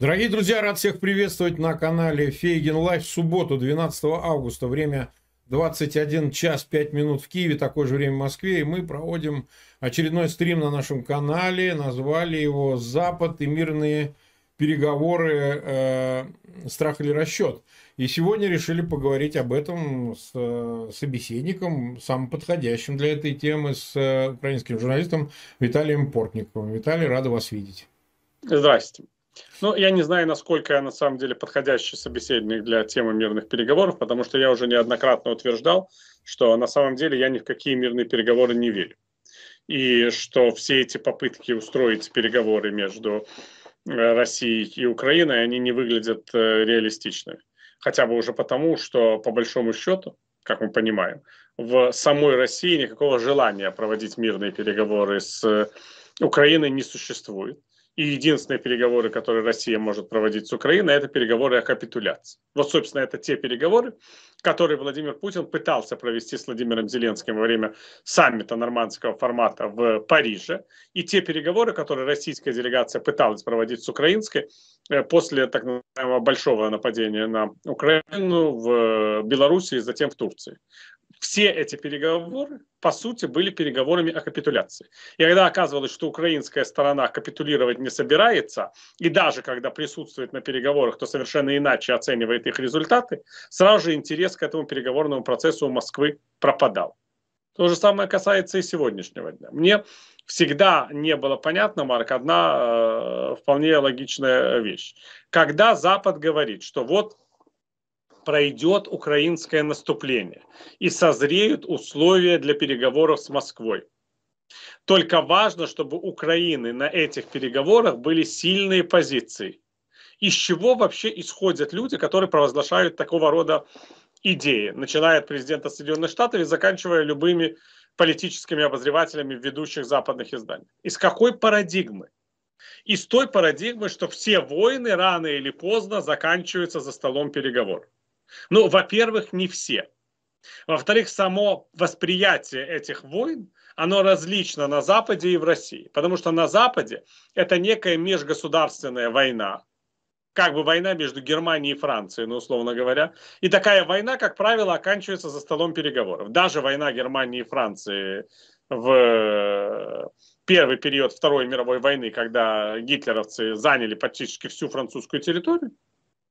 Дорогие друзья, рад всех приветствовать на канале Фейген Лайф в субботу, 12 августа. Время 21 час 5 минут в Киеве, такое же время в Москве. И мы проводим очередной стрим на нашем канале. Назвали его «Запад и мирные переговоры. Э, страх или расчет». И сегодня решили поговорить об этом с э, собеседником, самым подходящим для этой темы, с э, украинским журналистом Виталием Портниковым. Виталий, рада вас видеть. Здравствуйте. Ну, я не знаю, насколько я на самом деле подходящий собеседник для темы мирных переговоров, потому что я уже неоднократно утверждал, что на самом деле я ни в какие мирные переговоры не верю. И что все эти попытки устроить переговоры между э, Россией и Украиной, они не выглядят э, реалистичными. Хотя бы уже потому, что по большому счету, как мы понимаем, в самой России никакого желания проводить мирные переговоры с э, Украиной не существует. И единственные переговоры, которые Россия может проводить с Украиной, это переговоры о капитуляции. Вот, собственно, это те переговоры, которые Владимир Путин пытался провести с Владимиром Зеленским во время саммита нормандского формата в Париже. И те переговоры, которые российская делегация пыталась проводить с украинской э, после так называемого большого нападения на Украину в Беларуси и затем в Турции все эти переговоры, по сути, были переговорами о капитуляции. И когда оказывалось, что украинская сторона капитулировать не собирается, и даже когда присутствует на переговорах, то совершенно иначе оценивает их результаты, сразу же интерес к этому переговорному процессу у Москвы пропадал. То же самое касается и сегодняшнего дня. Мне всегда не было понятно, Марк, одна э, вполне логичная вещь. Когда Запад говорит, что вот пройдет украинское наступление и созреют условия для переговоров с Москвой. Только важно, чтобы Украины на этих переговорах были сильные позиции. Из чего вообще исходят люди, которые провозглашают такого рода идеи, начиная от президента Соединенных Штатов и заканчивая любыми политическими обозревателями ведущих западных изданий. Из какой парадигмы? Из той парадигмы, что все войны рано или поздно заканчиваются за столом переговоров. Ну, во-первых, не все. Во-вторых, само восприятие этих войн, оно различно на Западе и в России. Потому что на Западе это некая межгосударственная война, как бы война между Германией и Францией, ну, условно говоря. И такая война, как правило, оканчивается за столом переговоров. Даже война Германии и Франции в э, первый период Второй мировой войны, когда гитлеровцы заняли практически всю французскую территорию,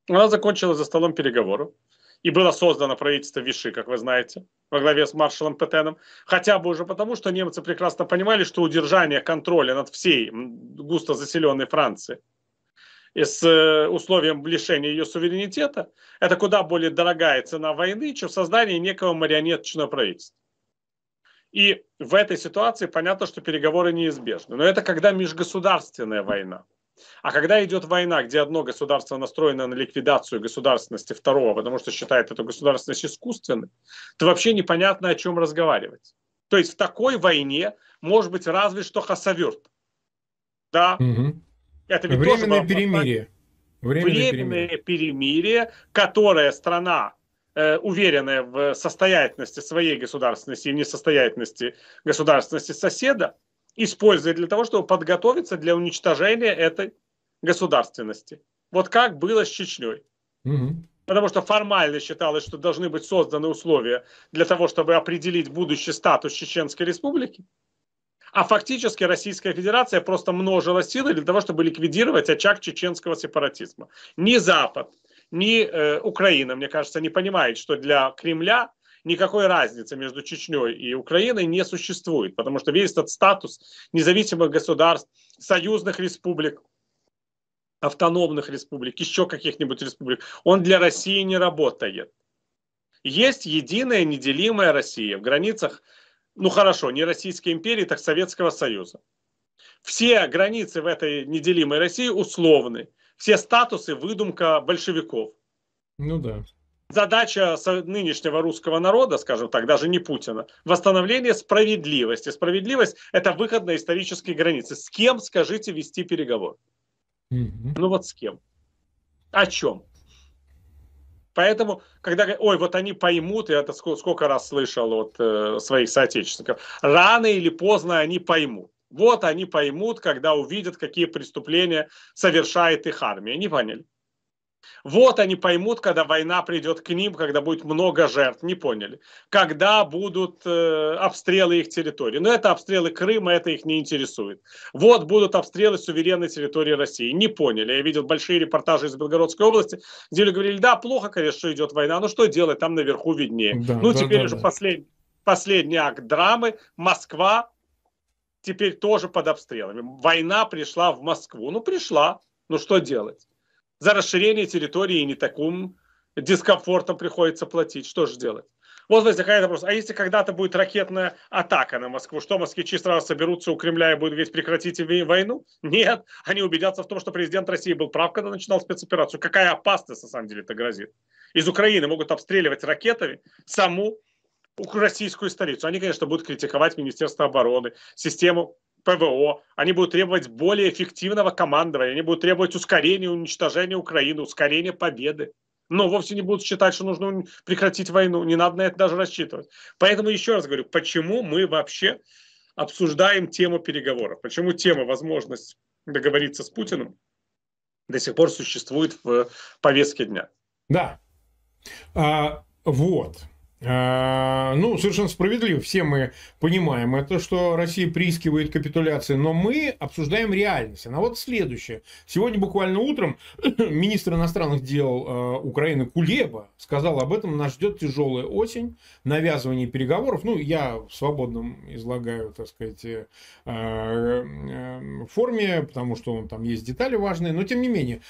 она закончилась за столом переговоров. И было создано правительство Виши, как вы знаете, во главе с маршалом Петеном. Хотя бы уже потому, что немцы прекрасно понимали, что удержание контроля над всей густо заселенной Францией и с э, условием лишения ее суверенитета, это куда более дорогая цена войны, чем создание некого марионеточного правительства. И в этой ситуации понятно, что переговоры неизбежны. Но это когда межгосударственная война. А когда идет война, где одно государство настроено на ликвидацию государственности второго, потому что считает эту государственность искусственной, то вообще непонятно, о чем разговаривать. То есть в такой войне может быть разве что хасаверт, Да. Угу. Это ведь Временное тоже перемирие. Временное, Временное перемирие. перемирие, которое страна э, уверенная в состоятельности своей государственности и несостоятельности государственности соседа, используя для того, чтобы подготовиться для уничтожения этой государственности. Вот как было с Чечней. Угу. Потому что формально считалось, что должны быть созданы условия для того, чтобы определить будущий статус Чеченской республики. А фактически Российская Федерация просто множила силы для того, чтобы ликвидировать очаг чеченского сепаратизма. Ни Запад, ни э, Украина, мне кажется, не понимает, что для Кремля никакой разницы между Чечней и Украиной не существует, потому что весь этот статус независимых государств, союзных республик, автономных республик, еще каких-нибудь республик, он для России не работает. Есть единая неделимая Россия в границах, ну хорошо, не Российской империи, так Советского Союза. Все границы в этой неделимой России условны. Все статусы выдумка большевиков. Ну да задача нынешнего русского народа, скажем так, даже не Путина, восстановление справедливости. Справедливость – это выход на исторические границы. С кем, скажите, вести переговор? Mm-hmm. Ну вот с кем? О чем? Поэтому, когда, ой, вот они поймут, я это сколько, сколько раз слышал от э, своих соотечественников, рано или поздно они поймут. Вот они поймут, когда увидят, какие преступления совершает их армия. Не поняли. Вот они поймут, когда война придет к ним, когда будет много жертв. Не поняли. Когда будут э, обстрелы их территории. Но это обстрелы Крыма, это их не интересует. Вот будут обстрелы суверенной территории России. Не поняли. Я видел большие репортажи из Белгородской области, где люди говорили, да, плохо, конечно, что идет война, но что делать, там наверху виднее. Да, ну, да, теперь да, уже да. Последний, последний акт драмы. Москва теперь тоже под обстрелами. Война пришла в Москву. Ну, пришла. Ну, что делать? За расширение территории и не таким дискомфортом приходится платить. Что же делать? Вот возникает вопрос, а если когда-то будет ракетная атака на Москву, что москвичи сразу соберутся у Кремля и будут говорить, прекратите войну? Нет, они убедятся в том, что президент России был прав, когда начинал спецоперацию. Какая опасность на самом деле это грозит? Из Украины могут обстреливать ракетами саму российскую столицу. Они, конечно, будут критиковать Министерство обороны, систему ПВО, они будут требовать более эффективного командования, они будут требовать ускорения уничтожения Украины, ускорения победы. Но вовсе не будут считать, что нужно прекратить войну. Не надо на это даже рассчитывать. Поэтому еще раз говорю, почему мы вообще обсуждаем тему переговоров? Почему тема возможность договориться с Путиным до сих пор существует в повестке дня? Да. А, вот. Э, ну, совершенно справедливо, все мы понимаем это, что Россия приискивает капитуляции, но мы обсуждаем реальность. Она вот следующая. Сегодня буквально утром министр иностранных дел э, Украины Кулеба сказал об этом, нас ждет тяжелая осень, навязывание переговоров. Ну, я в свободном излагаю, так сказать, э, форме, потому что он, там есть детали важные, но тем не менее.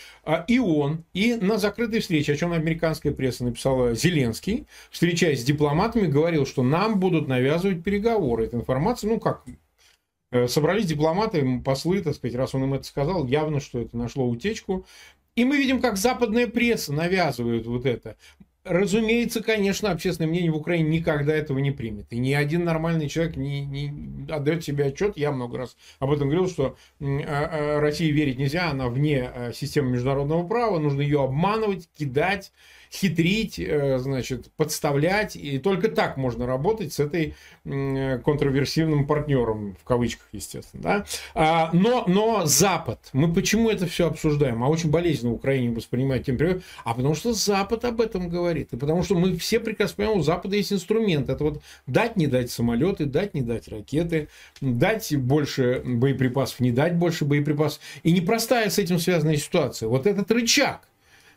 И он, и на закрытой встрече, о чем американская пресса написала Зеленский, встречаясь с дипломатами говорил, что нам будут навязывать переговоры. Эта информация, ну как, э, собрались дипломаты, послы, так сказать, раз он им это сказал, явно, что это нашло утечку. И мы видим, как западная пресса навязывает вот это. Разумеется, конечно, общественное мнение в Украине никогда этого не примет. И ни один нормальный человек не, не отдает себе отчет. Я много раз об этом говорил, что а, а, России верить нельзя, она вне э, системы международного права, нужно ее обманывать, кидать хитрить, э, значит, подставлять. И только так можно работать с этой контроверсивным партнером, в кавычках, естественно. Да? А, но, но Запад. Мы почему это все обсуждаем? А очень болезненно в Украине воспринимать тем пример. А потому что Запад об этом говорит. И потому что мы все прекрасно понимаем, у Запада есть инструмент. Это вот дать, не дать самолеты, дать, не дать ракеты, дать больше боеприпасов, не дать больше боеприпасов. И непростая с этим связанная ситуация. Вот этот рычаг,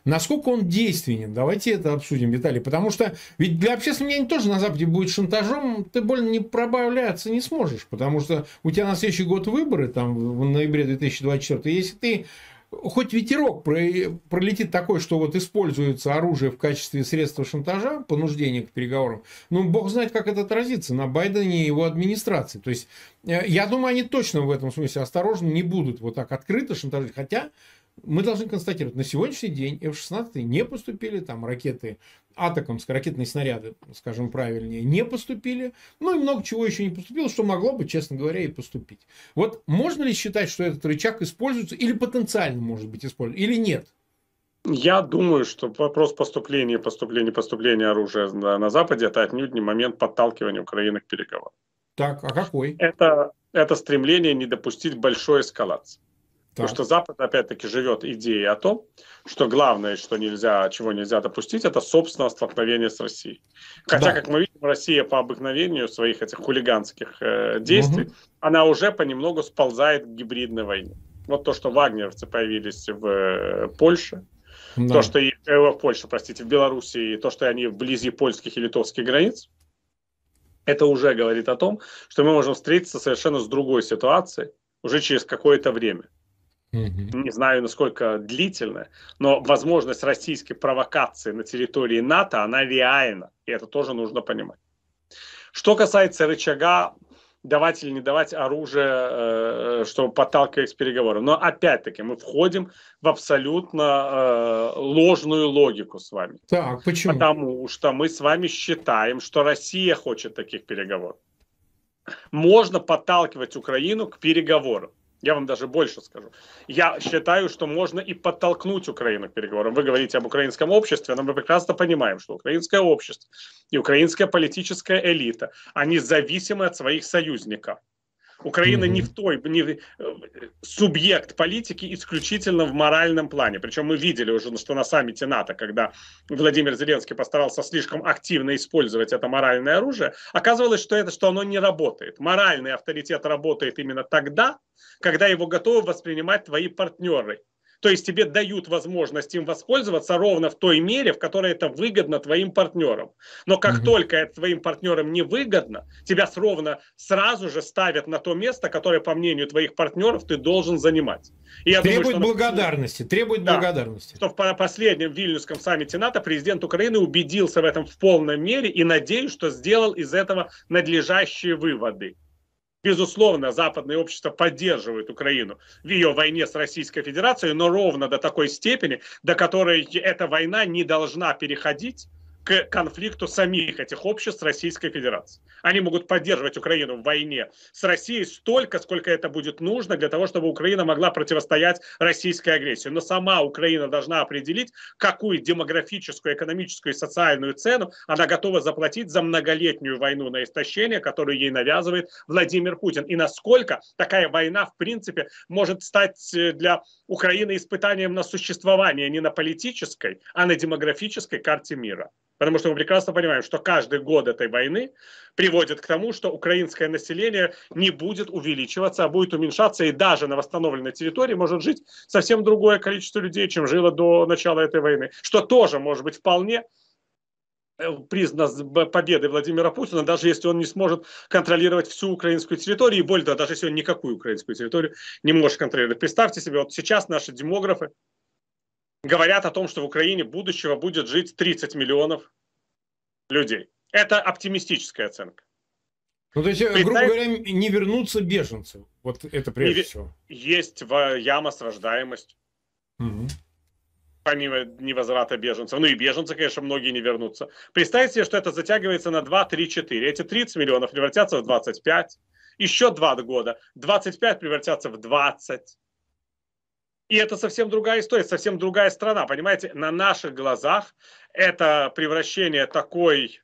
Насколько он действенен? Давайте это обсудим, Виталий. Потому что ведь для общественного мнения тоже на Западе будет шантажом, ты больно не пробавляться не сможешь. Потому что у тебя на следующий год выборы, там, в ноябре 2024. Если ты хоть ветерок пролетит такой, что вот используется оружие в качестве средства шантажа, понуждения к переговорам, ну, бог знает, как это отразится на Байдене и его администрации. То есть, э, я думаю, они точно в этом смысле осторожны не будут вот так открыто шантажить. Хотя, мы должны констатировать, на сегодняшний день F-16 не поступили, там ракеты атаком, ракетные снаряды, скажем правильнее, не поступили. Ну и много чего еще не поступило, что могло бы, честно говоря, и поступить. Вот можно ли считать, что этот рычаг используется или потенциально может быть использован, или нет? Я думаю, что вопрос поступления, поступления, поступления оружия на, на Западе – это отнюдь не момент подталкивания Украины к переговорам. Так, а какой? Это, это стремление не допустить большой эскалации. Потому что Запад, опять-таки, живет идеей о том, что главное, что нельзя, чего нельзя допустить, это, собственное столкновение с Россией. Хотя, да. как мы видим, Россия по обыкновению своих этих хулиганских э, действий, угу. она уже понемногу сползает к гибридной войне. Вот то, что вагнеровцы появились в э, Польше, да. то, что и э, в Польше, простите, в Беларуси, и то, что они вблизи польских и литовских границ, это уже говорит о том, что мы можем встретиться совершенно с другой ситуацией уже через какое-то время. Угу. Не знаю, насколько длительная, но возможность российской провокации на территории НАТО, она реальна. И это тоже нужно понимать. Что касается рычага давать или не давать оружие, э, чтобы подталкивать к переговорам. Но опять-таки мы входим в абсолютно э, ложную логику с вами. Так, почему? Потому что мы с вами считаем, что Россия хочет таких переговоров. Можно подталкивать Украину к переговорам. Я вам даже больше скажу. Я считаю, что можно и подтолкнуть Украину к переговорам. Вы говорите об украинском обществе, но мы прекрасно понимаем, что украинское общество и украинская политическая элита, они зависимы от своих союзников. Украина не в той, не э, субъект политики исключительно в моральном плане. Причем мы видели уже, что на саммите НАТО, когда Владимир Зеленский постарался слишком активно использовать это моральное оружие, оказывалось, что это, что оно не работает. Моральный авторитет работает именно тогда, когда его готовы воспринимать твои партнеры. То есть тебе дают возможность им воспользоваться ровно в той мере, в которой это выгодно твоим партнерам. Но как mm-hmm. только это твоим партнерам не выгодно, тебя ровно сразу же ставят на то место, которое, по мнению твоих партнеров, ты должен занимать. И я требует думаю, что благодарности, на... требует да, благодарности. Что в последнем Вильнюсском саммите НАТО президент Украины убедился в этом в полной мере и надеюсь, что сделал из этого надлежащие выводы. Безусловно, западное общество поддерживает Украину в ее войне с Российской Федерацией, но ровно до такой степени, до которой эта война не должна переходить к конфликту самих этих обществ с Российской Федерацией. Они могут поддерживать Украину в войне с Россией столько, сколько это будет нужно для того, чтобы Украина могла противостоять российской агрессии. Но сама Украина должна определить, какую демографическую, экономическую и социальную цену она готова заплатить за многолетнюю войну на истощение, которую ей навязывает Владимир Путин. И насколько такая война, в принципе, может стать э, для Украины испытанием на существование не на политической, а на демографической карте мира. Потому что мы прекрасно понимаем, что каждый год этой войны приводит к тому, что украинское население не будет увеличиваться, а будет уменьшаться, и даже на восстановленной территории может жить совсем другое количество людей, чем жило до начала этой войны, что тоже может быть вполне э, признан победой Владимира Путина, даже если он не сможет контролировать всю украинскую территорию, и более того, даже если он никакую украинскую территорию не может контролировать. Представьте себе, вот сейчас наши демографы, говорят о том, что в Украине будущего будет жить 30 миллионов людей. Это оптимистическая оценка. Ну, то есть, э, Представь... грубо говоря, не вернутся беженцы. Вот это прежде и, всего. Есть э, яма с рождаемостью. Угу. Помимо невозврата беженцев. Ну и беженцы, конечно, многие не вернутся. Представьте себе, что это затягивается на 2, 3, 4. Эти 30 миллионов превратятся в 25. Еще 2 года. 25 превратятся в 20. И это совсем другая история, совсем другая страна. Понимаете, на наших глазах это превращение такой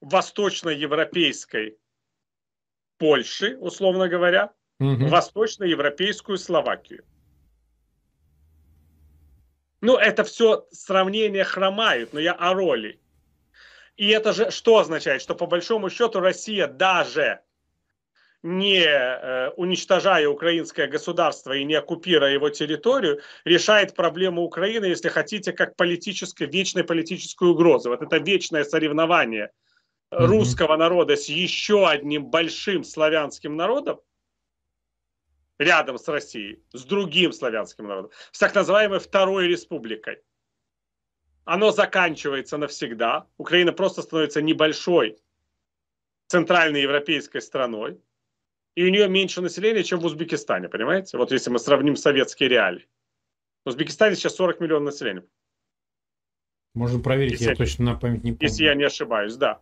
восточноевропейской Польши, условно говоря, угу. в восточноевропейскую Словакию. Ну, это все сравнение хромают, но я о роли. И это же что означает? Что по большому счету Россия даже не э, уничтожая украинское государство и не оккупируя его территорию, решает проблему Украины, если хотите, как политической, вечной политической угрозы. Вот это вечное соревнование русского народа с еще одним большим славянским народом, рядом с Россией, с другим славянским народом, с так называемой Второй Республикой. Оно заканчивается навсегда. Украина просто становится небольшой центральной европейской страной и у нее меньше населения, чем в Узбекистане, понимаете? Вот если мы сравним советские реалии. В Узбекистане сейчас 40 миллионов населения. Можно проверить, если, я точно на память не помню. Если я не ошибаюсь, да.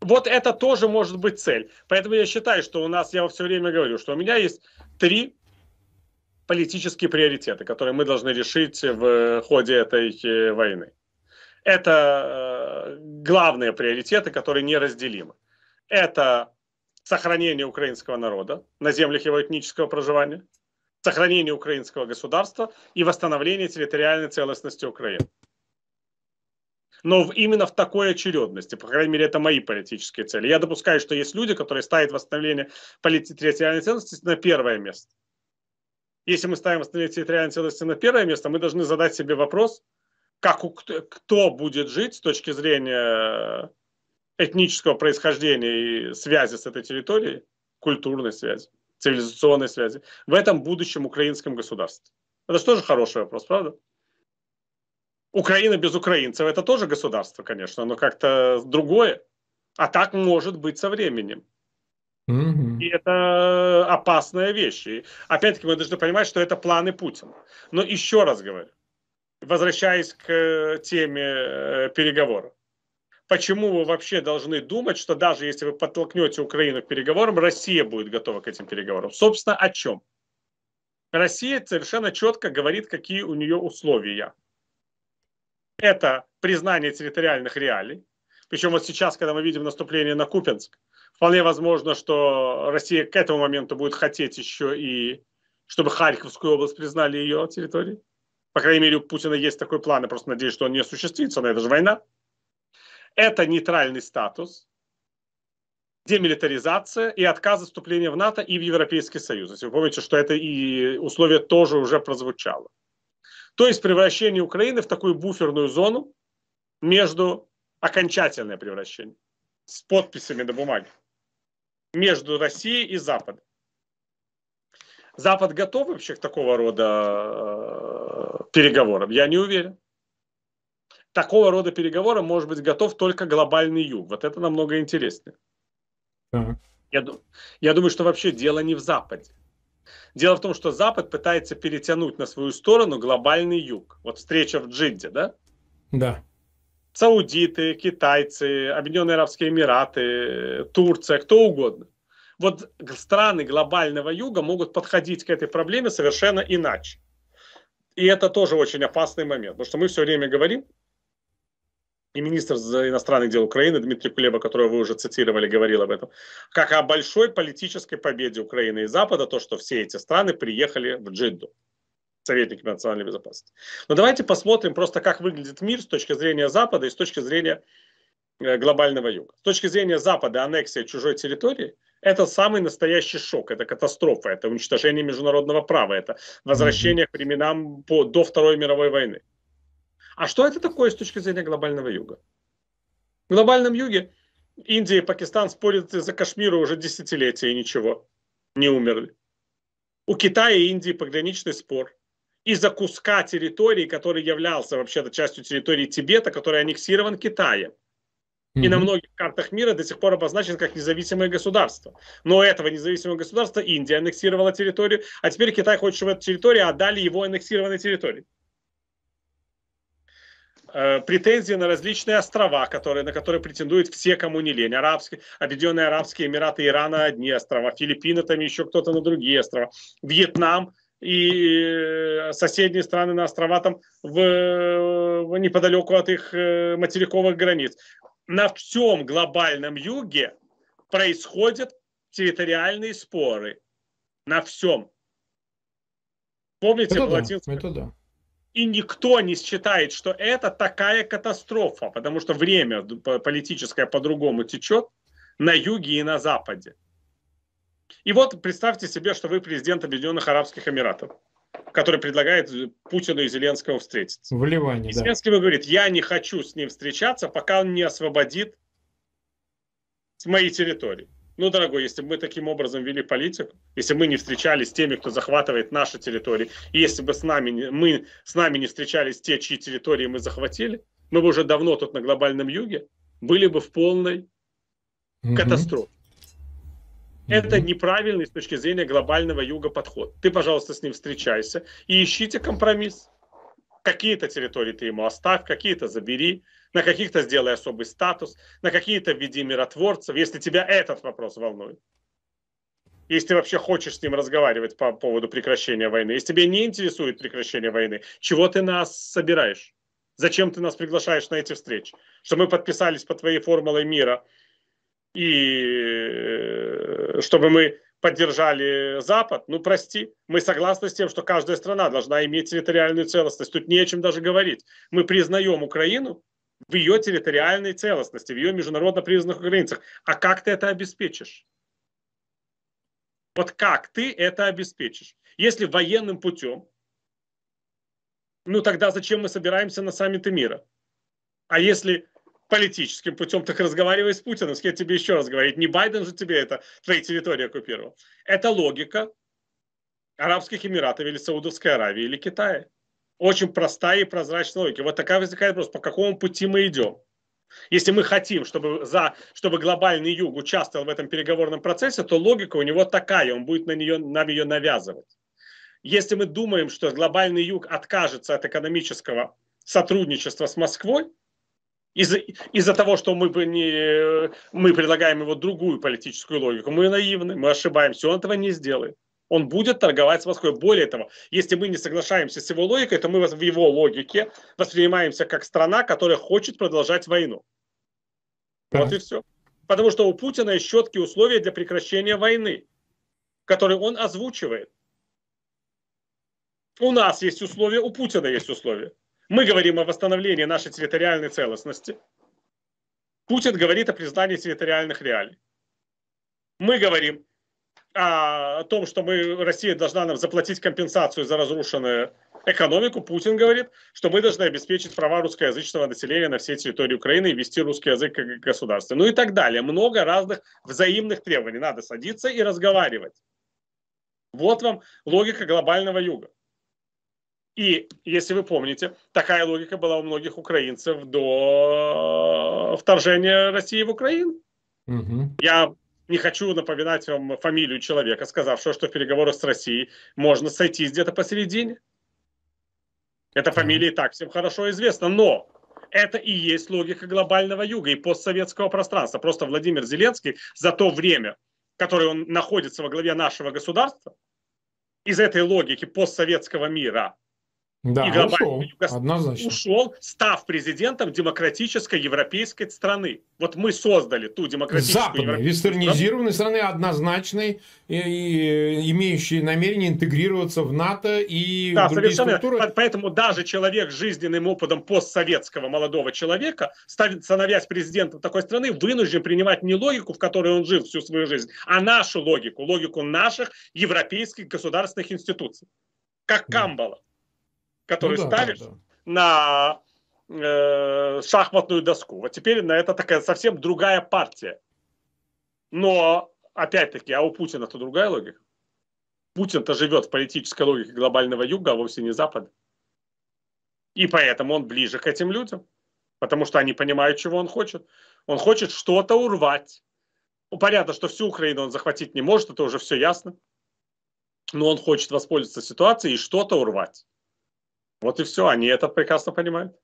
Вот это тоже может быть цель. Поэтому я считаю, что у нас, я все время говорю, что у меня есть три политические приоритеты, которые мы должны решить в ходе этой э, войны. Это э, главные приоритеты, которые неразделимы. Это сохранение украинского народа на землях его этнического проживания, сохранение украинского государства и восстановление территориальной целостности Украины. Но именно в такой очередности, по крайней мере, это мои политические цели. Я допускаю, что есть люди, которые ставят восстановление территориальной целостности на первое место. Если мы ставим восстановление территориальной целостности на первое место, мы должны задать себе вопрос, как, кто будет жить с точки зрения этнического происхождения и связи с этой территорией, культурной связи, цивилизационной связи, в этом будущем украинском государстве? Это же тоже хороший вопрос, правда? Украина без украинцев – это тоже государство, конечно, но как-то другое. А так может быть со временем. И это э, опасная вещь. И опять-таки мы должны понимать, что это планы Путина. Но еще раз говорю, возвращаясь к э, теме э, переговоров почему вы вообще должны думать, что даже если вы подтолкнете Украину к переговорам, Россия будет готова к этим переговорам? Собственно, о чем? Россия совершенно четко говорит, какие у нее условия. Это признание территориальных реалий. Причем вот сейчас, когда мы видим наступление на Купинск, вполне возможно, что Россия к этому моменту будет хотеть еще и, чтобы Харьковскую область признали ее территорией. По крайней мере, у Путина есть такой план, я просто надеюсь, что он не осуществится, но это же война. Это нейтральный статус, демилитаризация и отказ от вступления в НАТО и в Европейский Союз. Если вы помните, что это и условие тоже уже прозвучало. То есть превращение Украины в такую буферную зону между окончательное превращение с подписями на бумаге между Россией и Западом. Запад готов вообще к такого рода э, переговорам? Я не уверен такого рода переговорам может быть готов только глобальный юг. Вот это намного интереснее. Я, я думаю, что вообще дело не в Западе. Дело в том, что Запад пытается перетянуть на свою сторону глобальный юг. Вот встреча в Джидде, да? Да. Саудиты, китайцы, Объединенные Арабские Эмираты, Турция, кто угодно. Вот страны глобального юга могут подходить к этой проблеме совершенно иначе. И это тоже очень опасный момент, потому что мы все время говорим, и министр иностранных дел Украины Дмитрий Кулеба, которого вы уже цитировали, говорил об этом, как о большой политической победе Украины и Запада, то, что все эти страны приехали в Джидду, советники национальной безопасности. Но давайте посмотрим просто, как выглядит мир с точки зрения Запада и с точки зрения э, глобального юга. С точки зрения Запада аннексия чужой территории – это самый настоящий шок, это катастрофа, это уничтожение международного права, это возвращение к временам по, до Второй мировой войны. А что это такое с точки зрения глобального юга? В глобальном юге Индия и Пакистан спорят за Кашмира уже десятилетия и ничего, не умерли. У Китая и Индии пограничный спор из-за куска территории, который являлся вообще-то частью территории Тибета, который аннексирован Китаем. И на многих картах мира до сих пор обозначен как независимое государство. Но у этого независимого государства Индия аннексировала территорию, а теперь Китай хочет, чтобы эта территория отдали его аннексированной территории. Э, претензии на различные острова, которые, на которые претендуют все, кому не лень. Арабские, Объединенные Арабские Эмираты Ирана одни острова, Филиппины там еще кто-то на другие острова, Вьетнам и э, соседние страны на острова там в, в, неподалеку от их э, материковых границ. На всем глобальном юге происходят территориальные споры. На всем. Помните, это в да, латинском... Это да и никто не считает, что это такая катастрофа, потому что время политическое по-другому течет на юге и на западе. И вот представьте себе, что вы президент Объединенных Арабских Эмиратов, который предлагает э, Путину и Зеленского встретиться. В Ливане, и да. Зеленский говорит, я не хочу с ним встречаться, пока он не освободит с моей территории. Ну, дорогой, если бы мы таким образом вели политику, если бы мы не встречались с теми, кто захватывает наши территории, и если бы с нами, мы, с нами не встречались те, чьи территории мы захватили, мы бы уже давно тут на глобальном юге были бы в полной угу. катастрофе. Это неправильный с точки зрения глобального юга подход. Ты, пожалуйста, с ним встречайся и ищите компромисс. Какие-то территории ты ему оставь, какие-то забери на каких-то сделай особый статус, на какие-то введи миротворцев, если тебя этот вопрос волнует. Если ты вообще хочешь с ним разговаривать по поводу прекращения войны, если тебе не интересует прекращение войны, чего ты нас собираешь? Зачем ты нас приглашаешь на эти встречи? Что мы подписались по твоей формуле мира, и э, чтобы мы поддержали Запад, ну прости, мы согласны с тем, что каждая страна должна иметь территориальную целостность. Тут не о чем даже говорить. Мы признаем Украину в ее территориальной целостности, в ее международно признанных границах. А как ты это обеспечишь? Вот как ты это обеспечишь? Если военным путем, ну тогда зачем мы собираемся на саммиты мира? А если политическим путем, так разговаривай с Путиным, я тебе еще раз говорить, не Байден же тебе это, твои территории оккупировал. Это логика Арабских Эмиратов или Саудовской Аравии или Китая. Очень простая и прозрачная логика. Вот такая возникает вопрос, по какому пути мы идем? Если мы хотим, чтобы, за, чтобы глобальный юг участвовал в этом переговорном процессе, то логика у него такая, он будет на нее, нам ее навязывать. Если мы думаем, что глобальный юг откажется от экономического сотрудничества с Москвой, из-за из, -за, того, что мы, бы не, мы предлагаем его другую политическую логику, мы наивны, мы ошибаемся, он этого не сделает. Он будет торговать с Москвой. Более того, если мы не соглашаемся с его логикой, то мы в его логике воспринимаемся как страна, которая хочет продолжать войну. Да. Вот и все. Потому что у Путина есть четкие условия для прекращения войны, которые он озвучивает. У нас есть условия, у Путина есть условия. Мы говорим о восстановлении нашей территориальной целостности. Путин говорит о признании территориальных реалий. Мы говорим а, о том, что мы, Россия должна нам заплатить компенсацию за разрушенную экономику, Путин говорит, что мы должны обеспечить права русскоязычного населения на всей территории Украины и вести русский язык как государство. Ну и так далее. Много разных взаимных требований. Надо садиться и разговаривать. Вот вам логика глобального юга. И, если вы помните, такая логика была у многих украинцев до вторжения России в Украину. Угу. Я не хочу напоминать вам фамилию человека, сказавшего, что в переговорах с Россией можно сойти где-то посередине. Эта фамилия и так всем хорошо известна, но это и есть логика глобального юга и постсоветского пространства. Просто Владимир Зеленский за то время, которое он находится во главе нашего государства, из этой логики постсоветского мира – да, и ушел. Однозначно. ушел, став президентом демократической европейской страны. Вот мы создали ту демократическую Западной, вестернизированной страну. страны, однозначной, и, и, имеющей намерение интегрироваться в НАТО и да, в другие совершенно. структуры. Поэтому даже человек с жизненным опытом постсоветского молодого человека, становясь президентом такой страны, вынужден принимать не логику, в которой он жил всю свою жизнь, а нашу логику, логику наших европейских государственных институций, как Камбала. Да. Ну который ну, да, ставишь да, да. на э, шахматную доску. Вот теперь на это такая совсем другая партия. Но, опять-таки, а у Путина-то другая логика. Путин-то живет в политической логике глобального юга, а вовсе не Запада. И поэтому он ближе к этим людям, потому что они понимают, чего он хочет. Он хочет что-то урвать. Ну, понятно, что всю Украину он захватить не может, это уже все ясно. Но он хочет воспользоваться ситуацией и что-то урвать. Вот и все, они это прекрасно понимают.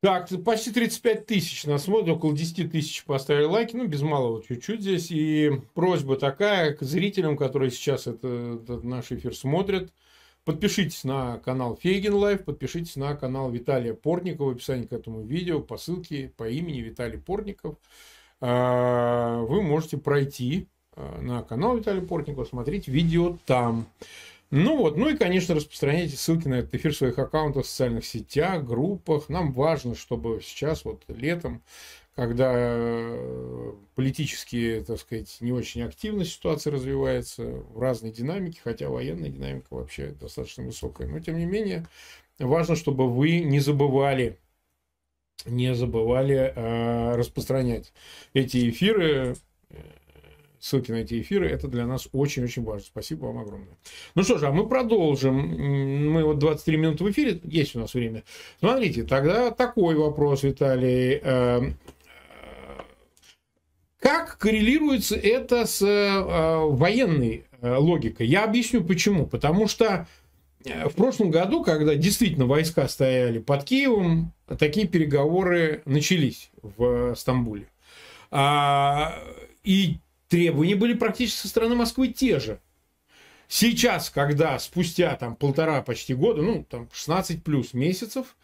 Так, почти 35 тысяч нас смотрят, около 10 тысяч поставили лайки, ну, без малого чуть-чуть здесь. И просьба такая к зрителям, которые сейчас этот, этот наш эфир смотрят, подпишитесь на канал Фейген Лайф, подпишитесь на канал Виталия Портникова, в описании к этому видео, по ссылке по имени Виталий Портников. А, вы можете пройти а, на канал Виталия Портникова, смотреть видео там. Ну вот, ну и, конечно, распространяйте ссылки на этот эфир в своих аккаунтах, в социальных сетях, группах. Нам важно, чтобы сейчас, вот летом, когда э, политически, так сказать, не очень активно ситуация развивается, в разной динамике, хотя военная динамика вообще достаточно высокая. Но, тем не менее, важно, чтобы вы не забывали не забывали э, распространять эти эфиры э, ссылки на эти эфиры. Это для нас очень-очень важно. Спасибо вам огромное. Ну что же, а мы продолжим. Мы вот 23 минуты в эфире, есть у нас время. Смотрите, тогда такой вопрос, Виталий. Эм, э, как коррелируется это с э, военной э, логикой? Я объясню почему. Потому что в прошлом году, когда действительно войска стояли под Киевом, такие переговоры начались в Стамбуле. А, и требования были практически со стороны Москвы те же. Сейчас, когда спустя там полтора почти года, ну там 16 плюс месяцев,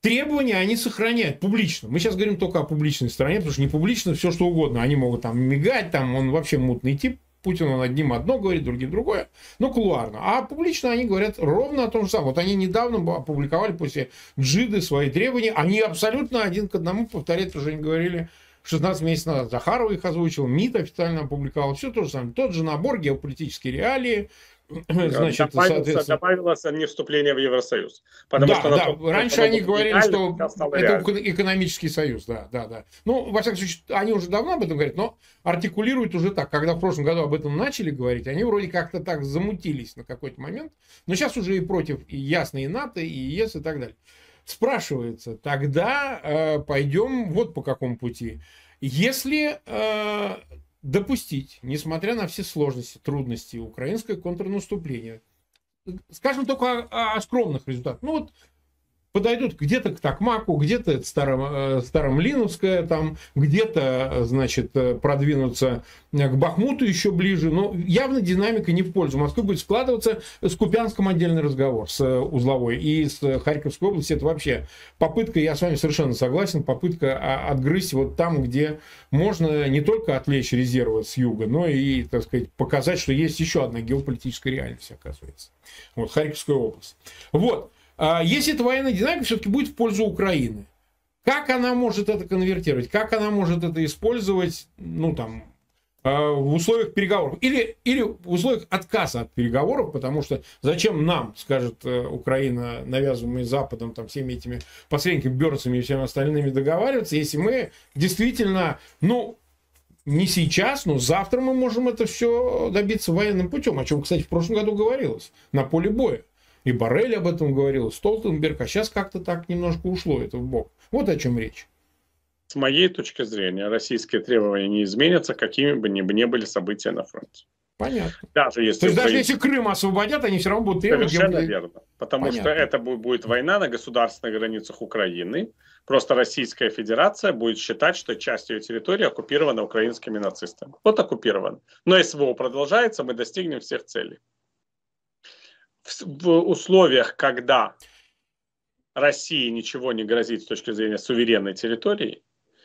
требования они сохраняют публично. Мы сейчас говорим только о публичной стороне, потому что не публично все что угодно. Они могут там мигать, там он вообще мутный тип, Путин он одним одно говорит, другим другое, но ну, кулуарно. А публично они говорят ровно о том же самом. Вот они недавно опубликовали после джиды свои требования, они абсолютно один к одному повторяют, уже не говорили 16 месяцев назад Захарова их озвучил, МИД официально опубликовал, все то же самое. Тот же набор геополитические реалии, Значит, соответственно, добавилось не вступление в Евросоюз. Потому да, что да. То, раньше они говорили, что это реально. экономический союз, да, да, да. Ну, во всяком случае, они уже давно об этом говорят, но артикулируют уже так. Когда в прошлом году об этом начали говорить, они вроде как-то так замутились на какой-то момент, но сейчас уже и против и ясно и НАТО, и ЕС, и так далее. Спрашивается, тогда э, пойдем вот по какому пути. Если э, допустить, несмотря на все сложности, трудности, украинское контрнаступление, скажем только о, о скромных результатах, ну вот подойдут где-то к такмаку, где-то старом, э, старом Линовское, там, где-то, э, значит, э, продвинуться к Бахмуту еще ближе, но явно динамика не в пользу Москвы будет складываться. С Купянском отдельный разговор, с Узловой, и с Харьковской области это вообще попытка, я с вами совершенно согласен, попытка а, отгрызть вот там, где можно не только отвлечь резервы с юга, но и, так сказать, показать, что есть еще одна геополитическая реальность, оказывается. Вот, Харьковская область. Вот, а, если эта военная динамика все-таки будет в пользу Украины, как она может это конвертировать? Как она может это использовать, ну, там, а, в условиях переговоров? Или, или в условиях отказа от переговоров, потому что зачем нам, скажет э, Украина, навязываемый Западом, там, всеми этими посредниками, Бернсами и всеми остальными договариваться, если мы действительно, ну, не сейчас, но завтра мы можем это все добиться военным путем, о чем, кстати, в прошлом году говорилось, на поле боя. И Барель об этом говорил, и Столтенберг, а сейчас как-то так немножко ушло это в бок. Вот о чем речь. С моей точки зрения, российские требования не изменятся, какими бы ни, ни были события на фронте. Понятно. Даже если То есть, даже если Крым освободят, они все равно будут требовать... Совершенно где... верно. Потому Понятно. что это будет война на государственных границах Украины. Просто Российская Федерация будет считать, что часть ее территории оккупирована украинскими нацистами. Вот оккупирована. Но СВО продолжается, мы достигнем всех целей в, в условиях, когда России ничего не грозит с точки зрения суверенной территории,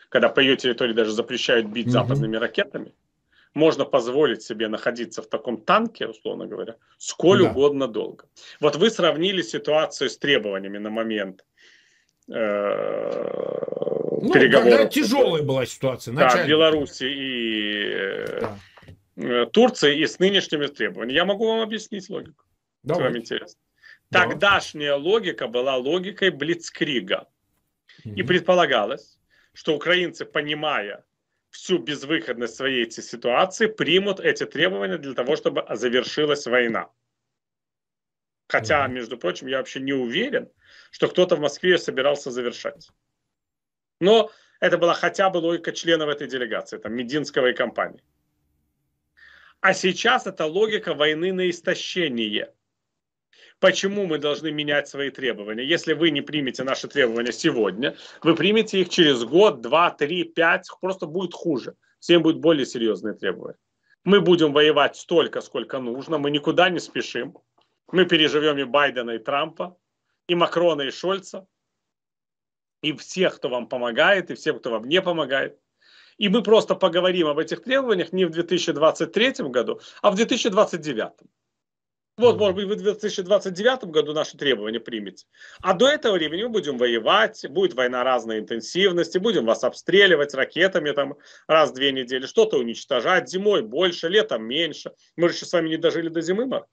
когда по ее территории даже запрещают бить угу. западными ракетами, можно позволить себе находиться в таком танке, условно говоря, сколь да. угодно долго. Вот вы сравнили ситуацию с требованиями на момент э, ну, переговоров. Когда тяжелая была ситуация. Начальник. Да, Беларуси и да. Э, Турции и с нынешними требованиями. Я могу вам объяснить логику. Давайте. Вам интересно. Давайте. Тогдашняя логика была логикой Блицкрига. И предполагалось, что украинцы, понимая всю безвыходность своей этой ситуации, примут эти требования для того, чтобы завершилась война. Хотя, между прочим, я вообще не уверен, что кто-то в Москве собирался завершать. Но это была хотя бы логика членов этой делегации, там, Мединского и компании. А сейчас это логика войны на истощение почему мы должны менять свои требования. Если вы не примете наши требования сегодня, вы примете их через год, два, три, пять, просто будет хуже. Всем будут более серьезные требования. Мы будем воевать столько, сколько нужно, мы никуда не спешим. Мы переживем и Байдена, и Трампа, и Макрона, и Шольца, и всех, кто вам помогает, и всех, кто вам не помогает. И мы просто поговорим об этих требованиях не в 2023 году, а в 2029. Вот, может быть, вы в 2029 году наши требования примете. А до этого времени мы будем воевать, будет война разной интенсивности, будем вас обстреливать ракетами там раз в две недели, что-то уничтожать, зимой больше, летом меньше. Мы же еще с вами не дожили до зимы, Марк.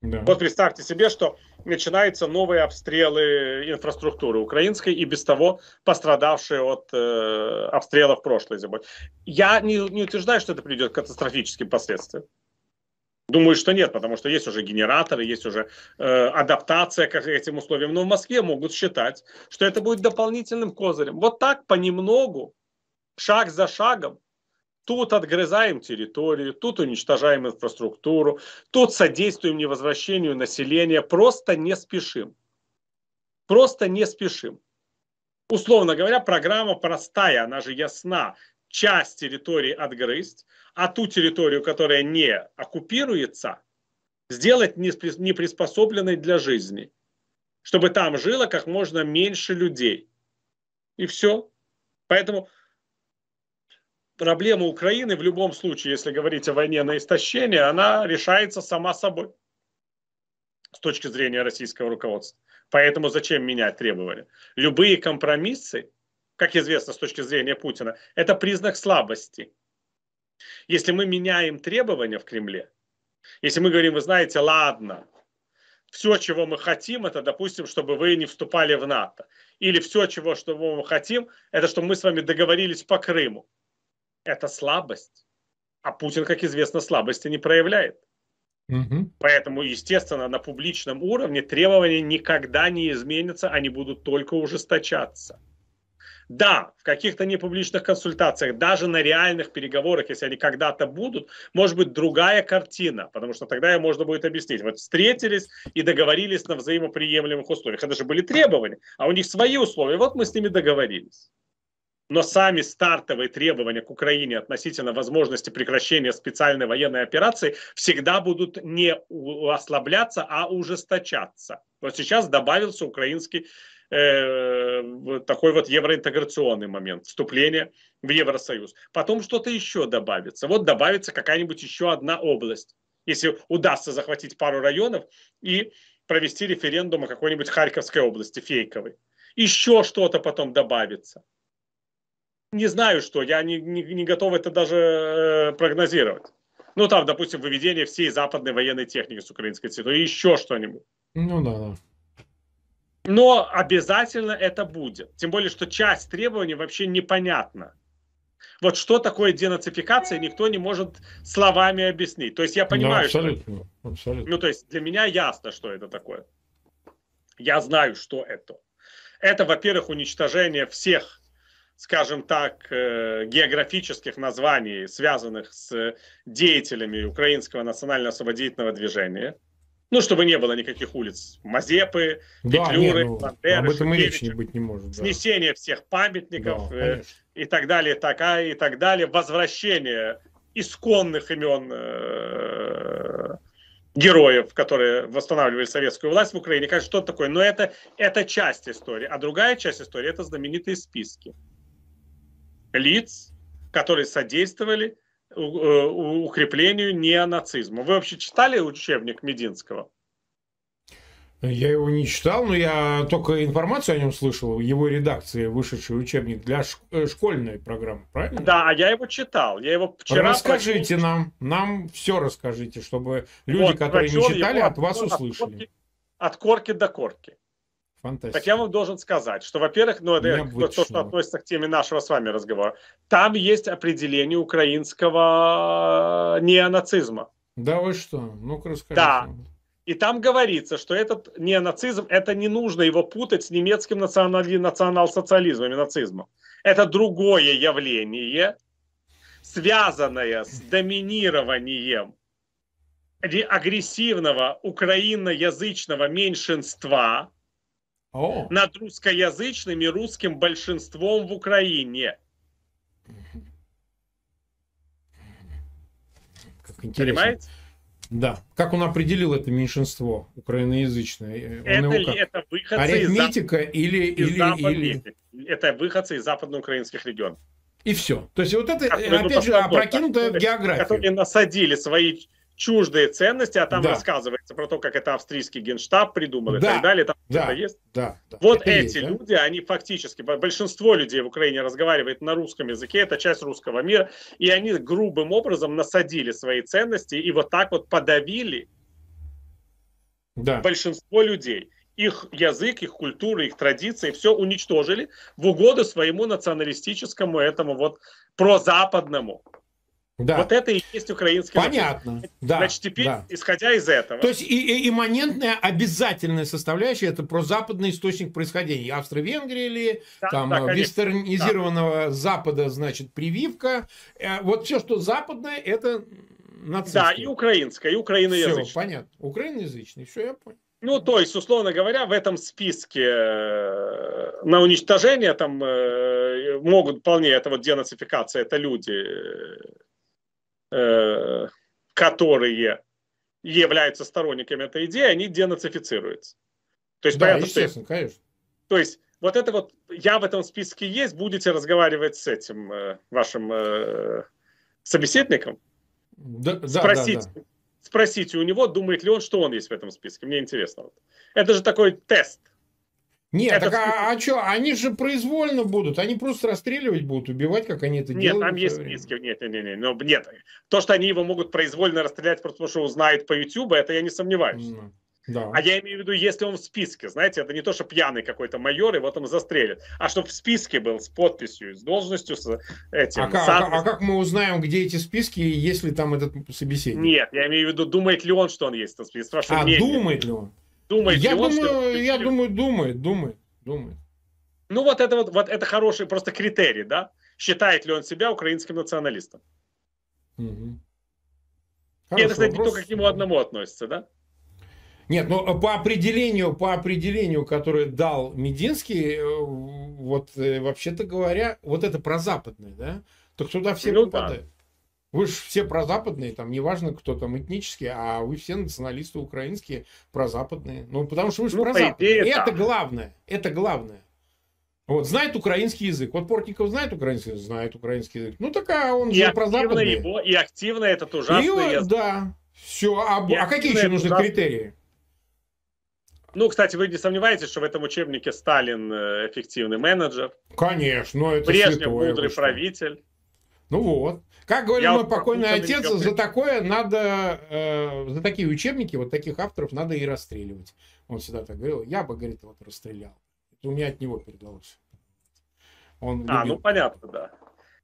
Да. Вот представьте себе, что начинаются новые обстрелы инфраструктуры украинской и без того пострадавшие от э, обстрелов прошлой зимой. Я не, не утверждаю, что это приведет к катастрофическим последствиям. Думаю, что нет, потому что есть уже генераторы, есть уже э, адаптация к этим условиям. Но в Москве могут считать, что это будет дополнительным козырем. Вот так понемногу, шаг за шагом, Тут отгрызаем территорию, тут уничтожаем инфраструктуру, тут содействуем невозвращению населения. Просто не спешим. Просто не спешим. Условно говоря, программа простая, она же ясна часть территории отгрызть, а ту территорию, которая не оккупируется, сделать неприспособленной для жизни, чтобы там жило как можно меньше людей. И все. Поэтому проблема Украины в любом случае, если говорить о войне на истощение, она решается сама собой с точки зрения российского руководства. Поэтому зачем меня требовали? Любые компромиссы как известно с точки зрения Путина, это признак слабости. Если мы меняем требования в Кремле, если мы говорим, вы знаете, ладно, все, чего мы хотим, это, допустим, чтобы вы не вступали в НАТО. Или все, чего что мы хотим, это чтобы мы с вами договорились по Крыму. Это слабость. А Путин, как известно, слабости не проявляет. Угу. Поэтому, естественно, на публичном уровне требования никогда не изменятся, они будут только ужесточаться. Да, в каких-то непубличных консультациях, даже на реальных переговорах, если они когда-то будут, может быть другая картина, потому что тогда ее можно будет объяснить. Вот встретились и договорились на взаимоприемлемых условиях. Это же были требования, а у них свои условия. Вот мы с ними договорились. Но сами стартовые требования к Украине относительно возможности прекращения специальной военной операции всегда будут не ослабляться, а ужесточаться. Вот сейчас добавился украинский Э, такой вот евроинтеграционный момент, вступление в Евросоюз. Потом что-то еще добавится. Вот добавится какая-нибудь еще одна область, если удастся захватить пару районов и провести референдум о какой-нибудь Харьковской области, фейковой. Еще что-то потом добавится. Не знаю что, я не, не, не готов это даже э, прогнозировать. Ну, там, допустим, выведение всей западной военной техники с украинской территории, еще что-нибудь. Ну да, да. Но обязательно это будет. Тем более, что часть требований вообще непонятна. Вот что такое денацификация, никто не может словами объяснить. То есть я ну, понимаю, да, абсолютно, что... Абсолютно. Ну, то есть для меня ясно, что это такое. Я знаю, что это. Это, во-первых, уничтожение всех, скажем так, э, географических названий, связанных с деятелями Украинского национально-освободительного движения – ну, чтобы не было никаких улиц. Мазепы, да, Петлюры, не, ну, Об этом и речи быть не может. Да. Снесение всех памятников да, э, и так далее, такая и так далее. Возвращение исконных имен э, героев, которые восстанавливали советскую власть в Украине, Конечно, что-то такое. Но это, это часть истории. А другая часть истории – это знаменитые списки лиц, которые содействовали Э, укреплению неонацизма. Вы вообще читали учебник Мединского? Я его не читал, но я только информацию о нем слышал, его редакции, вышедший учебник для э, школьной программы, правильно? Да, а я его читал, я его вчера... Расскажите прочел... нам, нам все расскажите, чтобы люди, вот, которые не читали, его, от вас от услышали. Корки, от корки до корки. Фантастика. Так я вам должен сказать, что, во-первых, ну, это то, что относится к теме нашего с вами разговора, там есть определение украинского э, неонацизма. Да вы что? Ну-ка расскажите. Да. И там говорится, что этот неонацизм, это не нужно его путать с немецким национали, национал-социализмом и нацизмом. Это другое явление, связанное с доминированием агрессивного украиноязычного меньшинства – о. над русскоязычным и русским большинством в Украине. Как интересно. Понимаете? Да. Как он определил это меньшинство украиноязычное? Это, как... это выходцы Арифметика из, зап... или, из или, запад... или... Это выходцы из западноукраинских регионов. И все. То есть вот это, как э, опять же, опрокинутая география, Которые насадили свои чуждые ценности, а там да. рассказывается про то, как это австрийский генштаб придумал да. и так далее. Там да. это есть. Да. Да. Вот это эти есть, люди, да? они фактически, большинство людей в Украине разговаривает на русском языке, это часть русского мира, и они грубым образом насадили свои ценности и вот так вот подавили да. большинство людей их язык, их культуру, их традиции, все уничтожили в угоду своему националистическому этому вот прозападному да. Вот это и есть украинский Понятно. Народ. Да, Значит, теперь, да. исходя из этого... То есть, и, и имманентная обязательная составляющая – это про западный источник происхождения. австро венгрии или да, там да, конечно. вестернизированного да. Запада, значит, прививка. Э, вот все, что западное, это нацистское. Да, и украинское, и украиноязычное. Все, понятно. Украиноязычный, все, я понял. Ну, то есть, условно говоря, в этом списке э, на уничтожение там э, могут вполне, это вот денацификация, это люди, Э, которые являются сторонниками этой идеи, они денацифицируются. То есть, да, понятно, естественно, что... конечно. То есть, вот это вот, я в этом списке есть, будете разговаривать с этим э, вашим э, собеседником, да, спросить, да, да, да. спросите у него, думает ли он, что он есть в этом списке. Мне интересно. вот. Это же такой тест нет, это... так а, а что, они же произвольно будут, они просто расстреливать будут, убивать, как они это нет, делают. Нет, там есть риски, нет, нет, нет, нет, но нет. То, что они его могут произвольно расстрелять, просто потому что узнает по YouTube, это я не сомневаюсь. Mm. Да. А я имею в виду, если он в списке, знаете, это не то, что пьяный какой-то майор, и вот он застрелит, а чтобы в списке был с подписью, с должностью, с этим. А, с а, а как мы узнаем, где эти списки, и если там этот собеседник? Нет, я имею в виду, думает ли он, что он есть в списке. Спрашиваю, а, мнение. думает ли он? Думает я думаю, он, я думаю, думает, думает, думает. Ну вот это вот, вот это хороший просто критерий, да? Считает ли он себя украинским националистом? Угу. И это, кстати, вопрос. не только к нему одному относится, да? Нет, ну по определению, по определению, которое дал Мединский, э, вот э, вообще-то говоря, вот это про западное, да, так туда все ну, попадают. Да. Вы же все прозападные, там, неважно, кто там этнический, а вы все националисты украинские, прозападные. Ну, потому что вы же ну, прозападные. Идее, это да. главное. Это главное. Вот, знает украинский язык. Вот Портников знает украинский язык, знает украинский язык. Ну, такая он и же прозападный. Его, и активно этот ужасный и, язык. Да, все. А, и а какие еще нужны ужасный... критерии? Ну, кстати, вы не сомневаетесь, что в этом учебнике Сталин э, эффективный менеджер? Конечно, но ну, это Брежнев святое, мудрый правитель. Ну вот. Как говорил я мой покойный отец, за такое надо, э, за такие учебники, вот таких авторов надо и расстреливать. Он всегда так говорил, я бы, говорит, вот расстрелял. Это у меня от него передалось. Он а, ну любил. ну понятно, да.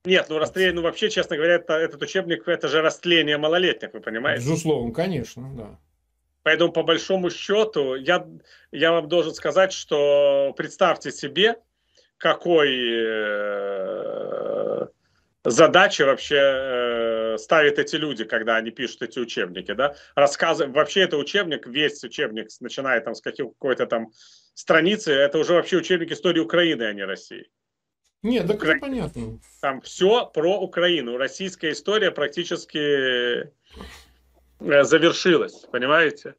Нет, ну расстреление, ну вообще, честно говоря, это, этот учебник, это же растление малолетних, вы понимаете? Безусловно, конечно, да. Поэтому, по большому счету, я, я вам должен сказать, что представьте себе, какой э, задачи вообще э, ставят эти люди, когда они пишут эти учебники, да, рассказываем, вообще это учебник, весь учебник, начиная там с какой-то там страницы, это уже вообще учебник истории Украины, а не России. Нет, да Укра... понятно. Там все про Украину. Российская история практически э, завершилась, понимаете?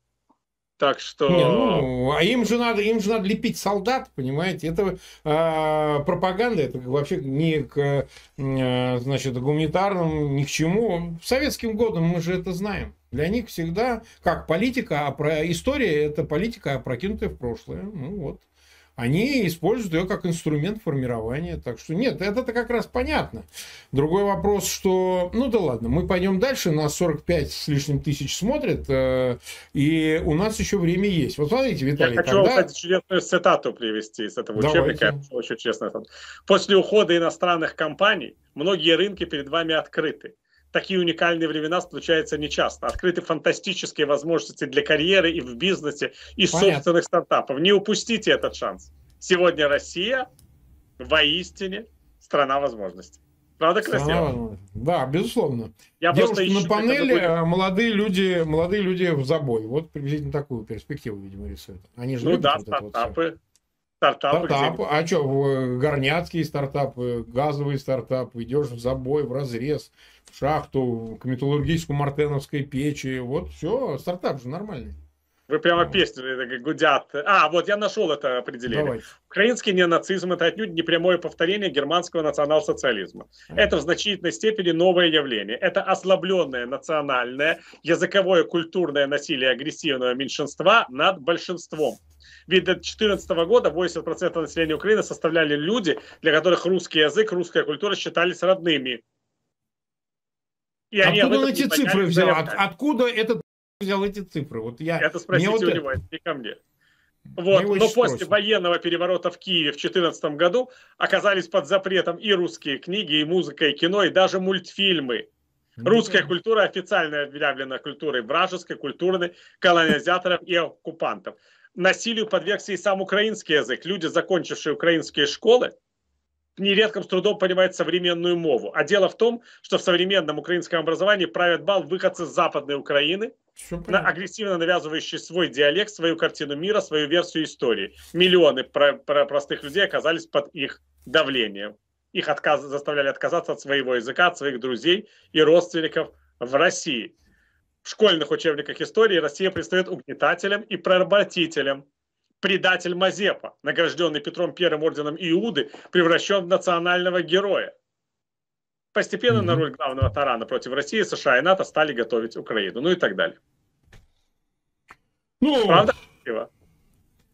Так что... Не, ну, а им же, надо, им же надо лепить солдат, понимаете? Это э, пропаганда, это вообще не к э, значит, гуманитарным, ни к чему. Советским годом мы же это знаем. Для них всегда, как политика, а про история это политика, опрокинутая в прошлое. Ну вот они используют ее как инструмент формирования. Так что нет, это-то как раз понятно. Другой вопрос, что, ну да ладно, мы пойдем дальше, нас 45 с лишним тысяч смотрят, э, и у нас еще время есть. Вот смотрите, Виталий, Я хочу, когда... кстати, чудесную цитату привести из этого Давайте. учебника, очень честно. После ухода иностранных компаний многие рынки перед вами открыты такие уникальные времена случаются нечасто. Открыты фантастические возможности для карьеры и в бизнесе, и Понятно. собственных стартапов. Не упустите этот шанс. Сегодня Россия воистине страна возможностей. Правда красиво? А, да, безусловно. Я Девушки на ищу, панели, будет... а молодые люди, молодые люди в забой. Вот приблизительно такую перспективу, видимо, рисуют. Они же ну да, стартапы. Вот Стартапы. Стартап. А что, э, горняцкий стартап, газовый стартап, идешь в забой, в разрез, в шахту, к металлургическому мартеновской печи. Вот все, стартап же нормальный. Вы прямо вот. песни э, гудят. А, вот я нашел это определение. Давайте. Украинский неонацизм – это отнюдь не прямое повторение германского национал-социализма. Это в значительной степени новое явление. Это ослабленное национальное, языковое, культурное насилие агрессивного меньшинства над большинством – ведь до 2014 года 80% населения Украины составляли люди, для которых русский язык, русская культура считались родными. И откуда они он эти цифры взял? От, откуда этот взял эти цифры? Вот я, это спросите вот... у него, не ко мне. Вот. Но после спросим. военного переворота в Киеве в 2014 году оказались под запретом и русские книги, и музыка, и кино, и даже мультфильмы. Ну, русская культура официально объявлена культурой вражеской, культурной, колонизаторов и оккупантов насилию подвергся и сам украинский язык. Люди, закончившие украинские школы, нередко с трудом понимают современную мову. А дело в том, что в современном украинском образовании правят бал выходцы с Западной Украины, на агрессивно навязывающий свой диалект, свою картину мира, свою версию истории. Миллионы про про простых людей оказались под их давлением. Их отказ заставляли отказаться от своего языка, от своих друзей и родственников в России. В школьных учебниках истории Россия предстает угнетателем и проработителем. Предатель Мазепа, награжденный Петром I орденом Иуды, превращен в национального героя. Постепенно mm-hmm. на роль главного тарана против России США и НАТО стали готовить Украину, ну и так далее. Ну, Правда?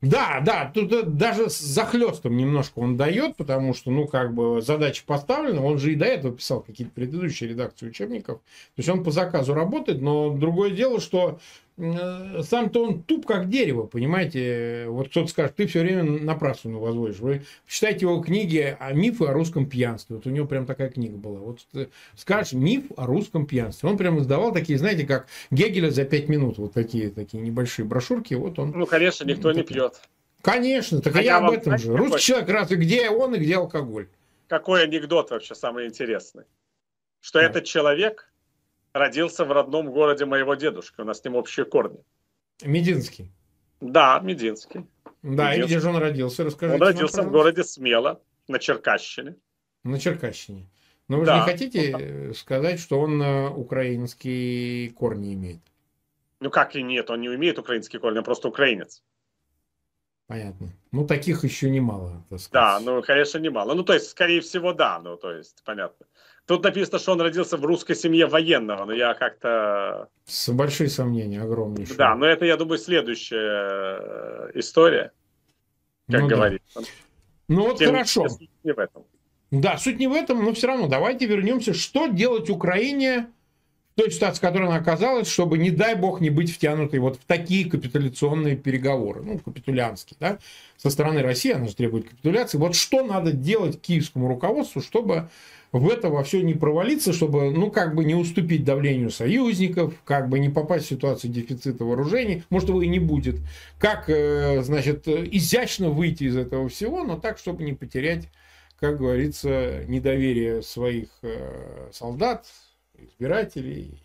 Да, да, тут э, даже с захлестом немножко он дает, потому что, ну, как бы задача поставлена. Он же и до этого писал какие-то предыдущие редакции учебников. То есть он по заказу работает, но другое дело, что Э, сам-то он туп, как дерево, понимаете. Э, вот кто-то скажет, ты все время напрасно возводишь. Вы читаете его книги о мифы о русском пьянстве. Вот у него прям такая книга была. Вот э, скажешь, миф о русском пьянстве. Он прям издавал такие, знаете, как Гегеля за пять минут. Вот такие, такие небольшие брошюрки. Вот он. Ну, конечно, никто не пьет. Конечно, так а я об этом же. Какой? Русский человек, раз и где он и где алкоголь. Какой анекдот вообще самый интересный? Что да. этот человек родился в родном городе моего дедушки. У нас с ним общие корни. Мединский. Да, Мединский. Да, Мединский. и где же он родился? Расскажите. Он родился нам, в городе Смело, на Черкащине. На Черкащине. Но вы да. же не хотите да. сказать, что он э, украинские корни имеет? Ну как и нет, он не имеет украинские корни, он просто украинец. Понятно. Ну, таких еще немало, так Да, ну, конечно, немало. Ну, то есть, скорее всего, да, ну, то есть, понятно. Тут написано, что он родился в русской семье военного, но я как-то... С большие сомнения, огромнейшие. Да, но это, я думаю, следующая э, история, как ну, говорится. Да. Ну, вот Тем, хорошо. Не в этом. Да, суть не в этом, но все равно давайте вернемся. Что делать Украине той ситуации, в которой она оказалась, чтобы, не дай бог, не быть втянутой вот в такие капитуляционные переговоры, ну, капитулянские, да, со стороны России, она же требует капитуляции. Вот что надо делать киевскому руководству, чтобы в это во все не провалиться, чтобы, ну, как бы не уступить давлению союзников, как бы не попасть в ситуацию дефицита вооружений, может, его и не будет. Как, э, значит, изящно выйти из этого всего, но так, чтобы не потерять, как говорится, недоверие своих э, солдат, избирателей,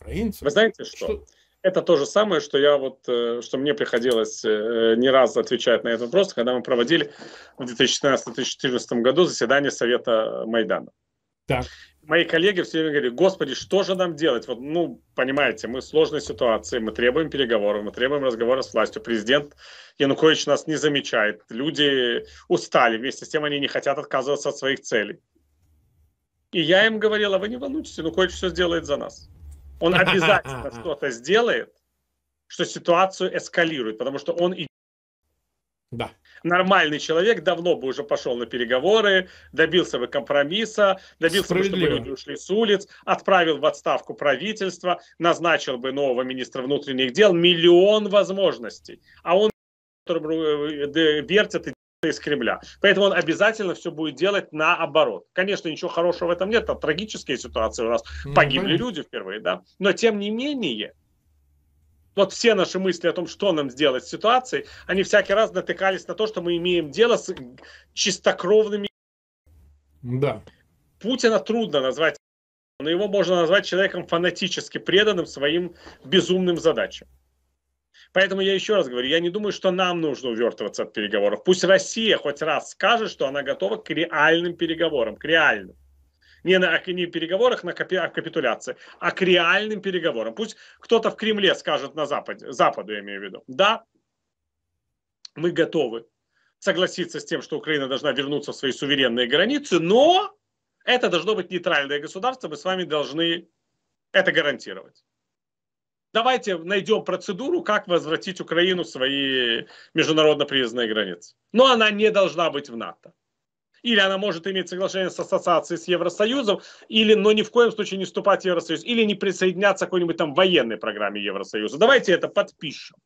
украинцев. Вы знаете что? что? Это то же самое, что я вот, э, что мне приходилось э, не раз отвечать на этот вопрос, когда мы проводили в 2014-2014 году заседание Совета Майдана. Так. Мои коллеги все время говорили, господи, что же нам делать? Вот, ну, понимаете, мы в сложной ситуации, мы требуем переговоров, мы требуем разговора с властью. Президент Янукович нас не замечает. Люди устали, вместе с тем они не хотят отказываться от своих целей. И я им говорил, а вы не волнуйтесь, ну кое все сделает за нас. Он обязательно что-то сделает, что ситуацию эскалирует, потому что он идет. Да. Нормальный человек давно бы уже пошел на переговоры, добился бы компромисса, добился бы, чтобы люди ушли с улиц, отправил в отставку правительство, назначил бы нового министра внутренних дел, миллион возможностей. А он э, э, э, вертит и из Кремля. Поэтому он обязательно все будет делать наоборот. Конечно, ничего хорошего в этом нет, там трагические ситуации у нас, ну, погибли люди впервые, да. Но тем не менее, вот все наши мысли о том, что нам сделать с ситуацией, они всякий раз натыкались на то, что мы имеем дело с чистокровными. Да. Путина трудно назвать, но его можно назвать человеком фанатически преданным своим безумным задачам. Поэтому я еще раз говорю, я не думаю, что нам нужно увертываться от переговоров. Пусть Россия хоть раз скажет, что она готова к реальным переговорам, к реальным. Не, на, а не переговорах на капи, о а капитуляции, а к реальным переговорам. Пусть кто-то в Кремле скажет на Западе, Западу я имею в виду, да, мы готовы согласиться с тем, что Украина должна вернуться в свои суверенные границы, но это должно быть нейтральное государство, мы с вами должны это гарантировать давайте найдем процедуру, как возвратить Украину свои международно признанные границы. Но она не должна быть в НАТО. Или она может иметь соглашение с ассоциацией с Евросоюзом, или, но ни в коем случае не вступать в Евросоюз, или не присоединяться к какой-нибудь там военной программе Евросоюза. Давайте это подпишем.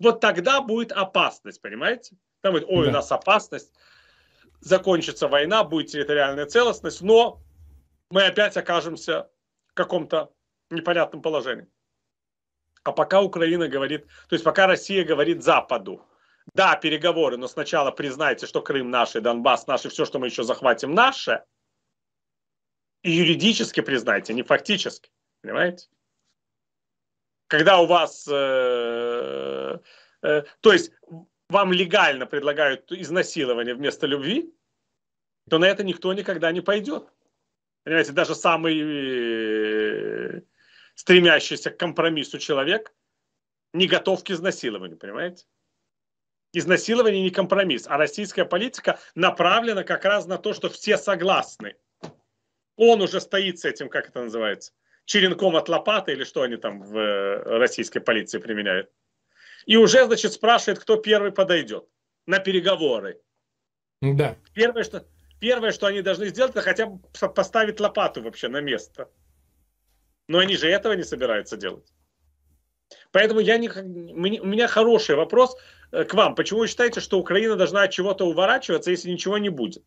Вот тогда будет опасность, понимаете? Там будет, ой, да. у нас опасность, закончится война, будет территориальная целостность, но мы опять окажемся в каком-то непонятном положении. А пока Украина говорит, то есть пока Россия говорит Западу, да, переговоры, но сначала признайте, что Крым наш, и Донбасс наш, и все, что мы еще захватим, наше. И юридически признайте, не фактически. Понимаете? Когда у вас... Э, э, то есть вам легально предлагают изнасилование вместо любви, то на это никто никогда не пойдет. Понимаете, даже самый э, стремящийся к компромиссу человек не готов к изнасилованию, понимаете? Изнасилование не компромисс, а российская политика направлена как раз на то, что все согласны. Он уже стоит с этим, как это называется, черенком от лопаты или что они там в э, российской полиции применяют. И уже, значит, спрашивает, кто первый подойдет на переговоры. Да. Первое, что, первое, что они должны сделать, это хотя бы поставить лопату вообще на место. Но они же этого не собираются делать. Поэтому я не, у меня хороший вопрос э, к вам. Почему вы считаете, что Украина должна от чего-то уворачиваться, если ничего не будет?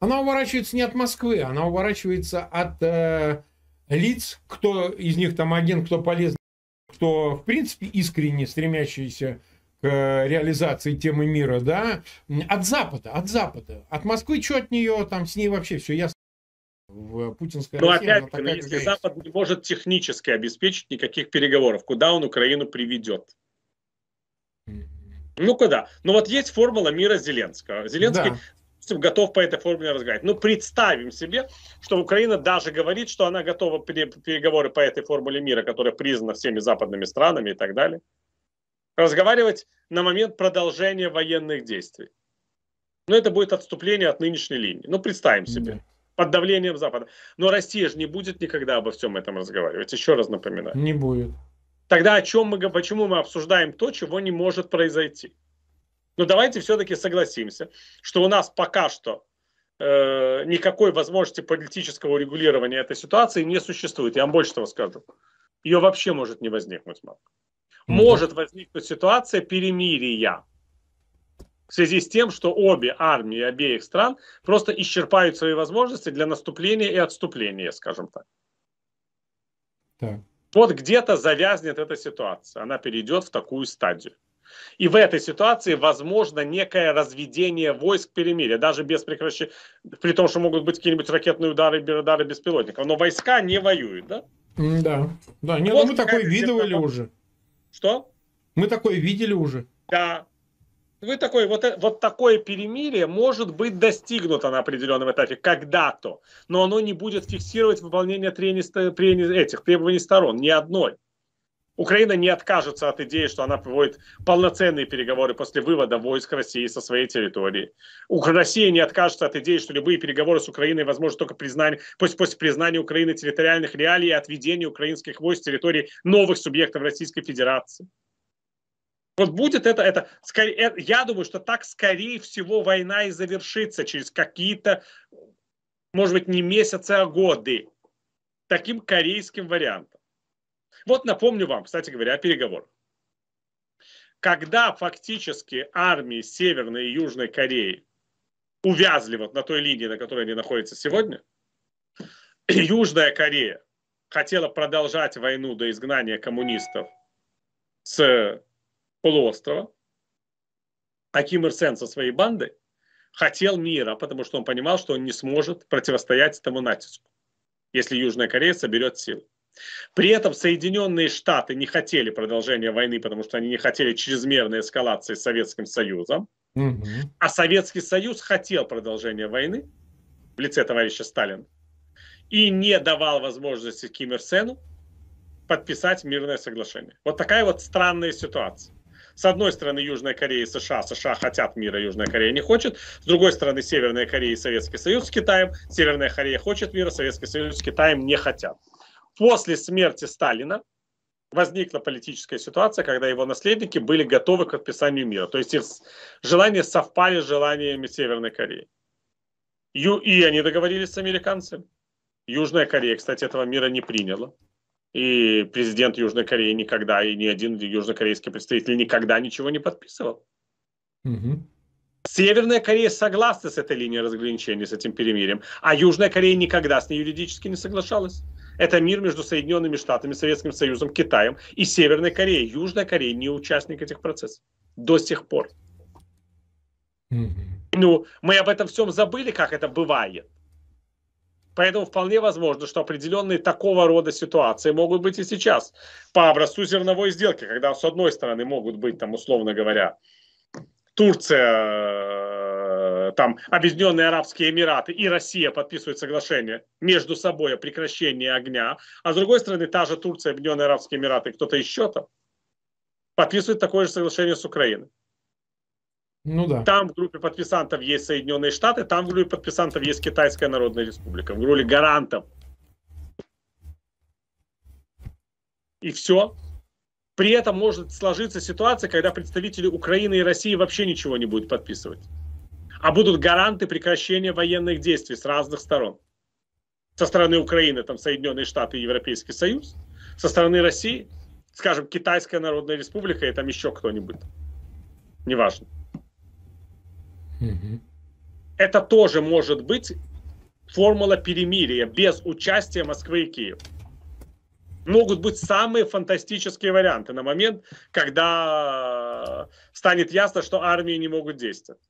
Она уворачивается не от Москвы, она уворачивается от э, лиц, кто из них там агент, кто полезный, кто, в принципе, искренне стремящийся к э, реализации темы мира, да, от Запада, от Запада. От Москвы что от нее, там с ней вообще все ясно в путинской Но России, опять-таки, если есть. Запад не может технически обеспечить никаких переговоров, куда он Украину приведет? Ну куда? Ну вот есть формула мира Зеленского. Зеленский да допустим, готов по этой формуле разговаривать. Ну, представим себе, что Украина даже говорит, что она готова переговоры по этой формуле мира, которая признана всеми западными странами и так далее, разговаривать на момент продолжения военных действий. Но ну, это будет отступление от нынешней линии. Ну, представим себе под давлением Запада. Но Россия же не будет никогда обо всем этом разговаривать. Еще раз напоминаю. Не будет. Тогда о чем мы, почему мы обсуждаем то, чего не может произойти? Но давайте все-таки согласимся, что у нас пока что э, никакой возможности политического регулирования этой ситуации не существует. Я вам больше того скажу. Ее вообще может не возникнуть, Может возникнуть ситуация перемирия в связи с тем, что обе армии обеих стран просто исчерпают свои возможности для наступления и отступления, скажем так. так. Вот где-то завязнет эта ситуация, она перейдет в такую стадию. И в этой ситуации возможно некое разведение войск перемирия, даже без прекращения, при том, что могут быть какие-нибудь ракетные удары, удары беспилотников. Но войска не воюют, да? Да, да. Нет, вот ну, мы такое видывали уже. Что? Мы такое видели уже. Да, вы такой, вот, э, вот такое перемирие может быть достигнуто на определенном этапе когда-то, но оно не будет фиксировать выполнение трени, этих требований сторон, ни одной. Украина не откажется от идеи, что она проводит полноценные переговоры после вывода войск России со своей территории. Россия не откажется от идеи, что любые переговоры с Украиной возможны только признание, после, после признания Украины территориальных реалий и отведения украинских войск с территории новых субъектов Российской Федерации. Вот будет это, это, скорее, э, я думаю, что так, скорее всего, война и завершится через какие-то, может быть, не месяцы, а годы. Таким корейским вариантом. Вот напомню вам, кстати говоря, о переговорах. Когда фактически армии Северной и Южной Кореи увязли вот на той линии, на которой они находятся сегодня, Южная Корея хотела продолжать войну до изгнания коммунистов с полуострова, а Ким Ир Сен со своей бандой хотел мира, потому что он понимал, что он не сможет противостоять этому натиску, если Южная Корея соберет силы. При этом Соединенные Штаты не хотели продолжения войны, потому что они не хотели чрезмерной эскалации с Советским Союзом. Угу. А Советский Союз хотел продолжения войны в лице товарища Сталина и не давал возможности Ким Ир Сену подписать мирное соглашение. Вот такая вот странная ситуация. С одной стороны, Южная Корея и США. США хотят мира, Южная Корея не хочет. С другой стороны, Северная Корея и Советский Союз с Китаем. Северная Корея хочет мира, Советский Союз с Китаем не хотят. После смерти Сталина возникла политическая ситуация, когда его наследники были готовы к подписанию мира. То есть их желания совпали с желаниями Северной Кореи. И они договорились с американцами. Южная Корея, кстати, этого мира не приняла и президент Южной Кореи никогда, и ни один южнокорейский представитель никогда ничего не подписывал. Угу. Северная Корея согласна с этой линией разграничения, с этим перемирием, а Южная Корея никогда с ней юридически не соглашалась. Это мир между Соединенными Штатами, Советским Союзом, Китаем и Северной Кореей. Южная Корея не участник этих процессов до сих пор. Угу. Ну, мы об этом всем забыли, как это бывает. Поэтому вполне возможно, что определенные такого рода ситуации могут быть и сейчас. По образцу зерновой сделки, когда с одной стороны могут быть, там, условно говоря, Турция, э, там, Объединенные Арабские Эмираты и Россия подписывают соглашение между собой о прекращении огня, а с другой стороны та же Турция, Объединенные Арабские Эмираты и кто-то еще там подписывает такое же соглашение с Украиной. Ну да. Там в группе подписантов есть Соединенные Штаты, там в группе подписантов есть Китайская Народная Республика. В роли гарантов. И все. При этом может сложиться ситуация, когда представители Украины и России вообще ничего не будут подписывать. А будут гаранты прекращения военных действий с разных сторон. Со стороны Украины, там Соединенные Штаты и Европейский Союз. Со стороны России, скажем, Китайская Народная Республика и там еще кто-нибудь. Неважно. Это тоже может быть формула перемирия без участия Москвы и Киева. Могут быть самые фантастические варианты на момент, когда станет ясно, что армии не могут действовать.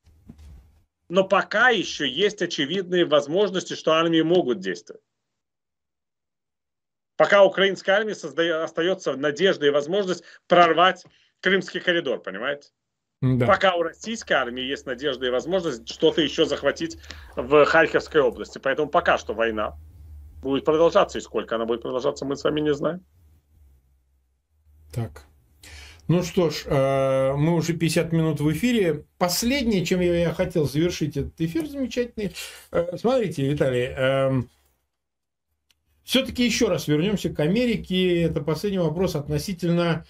Но пока еще есть очевидные возможности, что армии могут действовать. Пока украинская армия создает, остается надежда и возможность прорвать Крымский коридор, понимаете? Да. Пока у российской армии есть надежда и возможность что-то еще захватить в Харьковской области. Поэтому пока что война будет продолжаться. И сколько она будет продолжаться, мы с вами не знаем. Так. Ну что ж, э, мы уже 50 минут в эфире. Последнее, чем я хотел завершить этот эфир замечательный. Э, смотрите, Виталий, эм, все-таки еще раз вернемся к Америке. Это последний вопрос относительно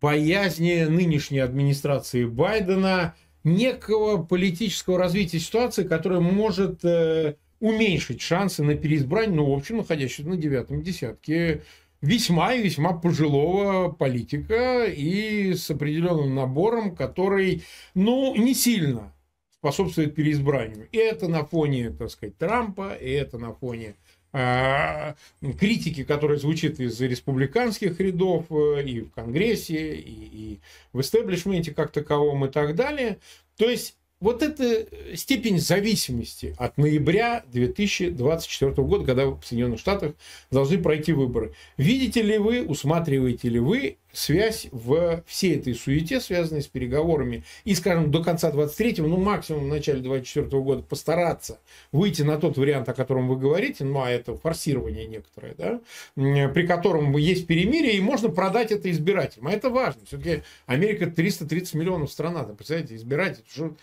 боязни нынешней администрации Байдена некого политического развития ситуации, которая может э, уменьшить шансы на переизбрание, ну, в общем, находящегося на девятом десятке весьма и весьма пожилого политика и с определенным набором, который, ну, не сильно способствует переизбранию. И это на фоне, так сказать, Трампа, и это на фоне Э, критики, которая звучит из республиканских рядов э, и в Конгрессе, и, и в истеблишменте как таковом и так далее. То есть вот эта степень зависимости от ноября 2024 года, когда в Соединенных Штатах должны пройти выборы. Видите ли вы, усматриваете ли вы связь в всей этой суете, связанной с переговорами, и, скажем, до конца 23-го, ну, максимум в начале 24 -го года постараться выйти на тот вариант, о котором вы говорите, ну, а это форсирование некоторое, да, при котором есть перемирие, и можно продать это избирателям. А это важно. Все-таки Америка 330 миллионов страна, да, представляете, избиратель, что...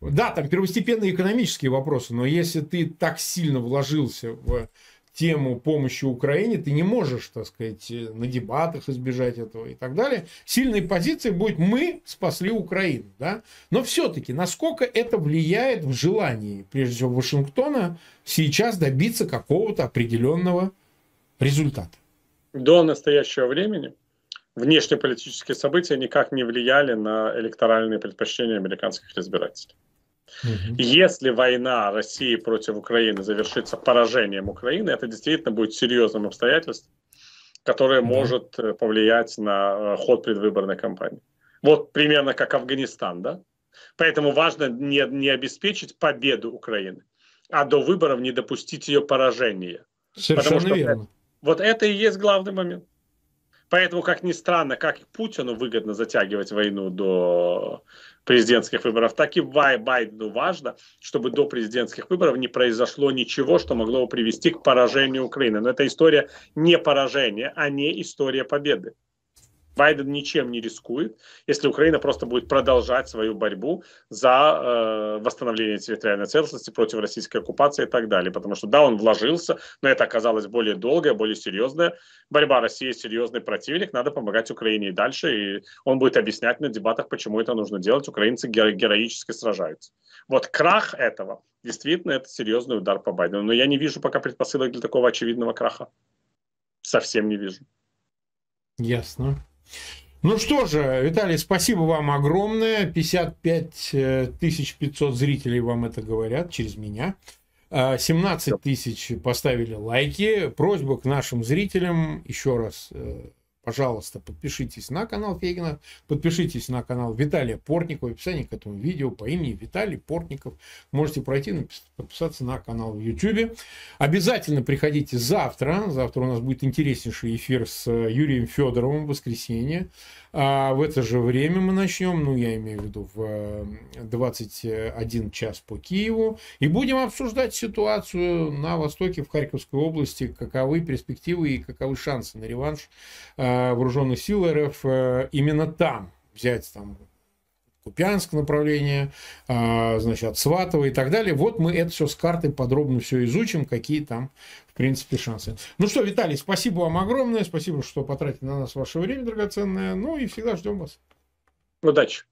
Да, там первостепенные экономические вопросы, но если ты так сильно вложился в тему помощи Украине, ты не можешь, так сказать, э, на дебатах избежать этого и так далее. Сильной позицией будет «мы спасли Украину». Да? Но все-таки, насколько это влияет в желании, прежде всего, Вашингтона сейчас добиться какого-то определенного результата? До настоящего времени внешнеполитические события никак не влияли на электоральные предпочтения американских избирателей. Угу. Если война России против Украины завершится поражением Украины, это действительно будет серьезным обстоятельством, которое да. может э, повлиять на э, ход предвыборной кампании. Вот примерно как Афганистан, да? Поэтому важно не, не обеспечить победу Украины, а до выборов не допустить ее поражения. Совершенно Потому что верно. Вот это и есть главный момент. Поэтому, как ни странно, как Путину выгодно затягивать войну до президентских выборов, так и Байдену важно, чтобы до президентских выборов не произошло ничего, что могло бы привести к поражению Украины. Но эта история не поражение, а не история победы. Байден ничем не рискует, если Украина просто будет продолжать свою борьбу за э, восстановление территориальной целостности против российской оккупации и так далее. Потому что, да, он вложился, но это оказалось более долгая, более серьезная борьба. Россия серьезный противник, надо помогать Украине и дальше. И он будет объяснять на дебатах, почему это нужно делать. Украинцы геро- героически сражаются. Вот крах этого, действительно, это серьезный удар по Байдену. Но я не вижу пока предпосылок для такого очевидного краха. Совсем не вижу. Ясно. Ну что же, Виталий, спасибо вам огромное. 55 500 э, зрителей вам это говорят через меня. 17 э, тысяч поставили лайки. Просьба к нашим зрителям еще раз э, пожалуйста, подпишитесь на канал Фейгина, подпишитесь на канал Виталия Портникова, в описании к этому видео по имени Виталий Портников. Можете пройти, подписаться на канал в YouTube. Обязательно приходите завтра, завтра у нас будет интереснейший эфир с э, Юрием Федоровым в воскресенье. А в это же время мы начнем, ну я имею в виду в 21 час по Киеву, и будем обсуждать ситуацию на востоке в Харьковской области, каковы перспективы и каковы шансы на реванш а, вооруженных сил РФ э, именно там взять там Купянск направление, а, значит, от Сватова и так далее. Вот мы это все с карты подробно все изучим, какие там, в принципе, шансы. Ну что, Виталий, спасибо вам огромное, спасибо, что потратили на нас ваше время драгоценное, ну и всегда ждем вас. Удачи!